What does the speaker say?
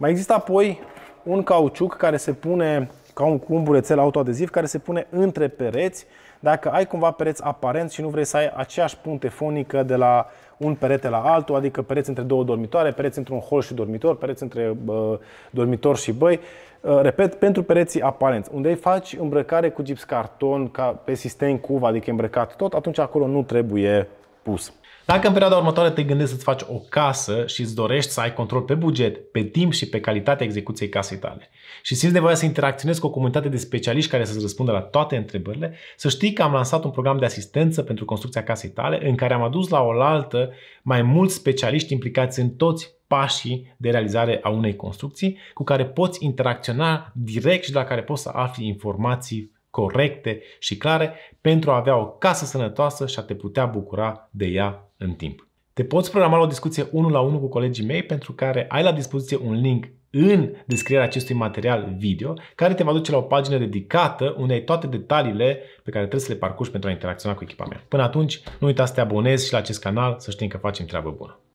Mai există apoi un cauciuc care se pune ca un, cumburețel autoadeziv care se pune între pereți dacă ai cumva pereți aparent și nu vrei să ai aceeași punte fonică de la un perete la altul, adică pereți între două dormitoare, pereți între un hol și dormitor, pereți între uh, dormitor și băi. Uh, repet, pentru pereții aparenți, unde îi faci îmbrăcare cu gips carton ca pe sistem cuva, adică îmbrăcat tot, atunci acolo nu trebuie pus. Dacă în perioada următoare te gândești să-ți faci o casă și îți dorești să ai control pe buget, pe timp și pe calitatea execuției casei tale și simți nevoia să interacționezi cu o comunitate de specialiști care să-ți răspundă la toate întrebările, să știi că am lansat un program de asistență pentru construcția casei tale în care am adus la oaltă mai mulți specialiști implicați în toți pașii de realizare a unei construcții cu care poți interacționa direct și de la care poți să afli informații corecte și clare pentru a avea o casă sănătoasă și a te putea bucura de ea în timp. Te poți programa la o discuție 1 la 1 cu colegii mei pentru care ai la dispoziție un link în descrierea acestui material video, care te va duce la o pagină dedicată unde ai toate detaliile pe care trebuie să le parcurgi pentru a interacționa cu echipa mea. Până atunci, nu uita să te abonezi și la acest canal, să știi că facem treabă bună.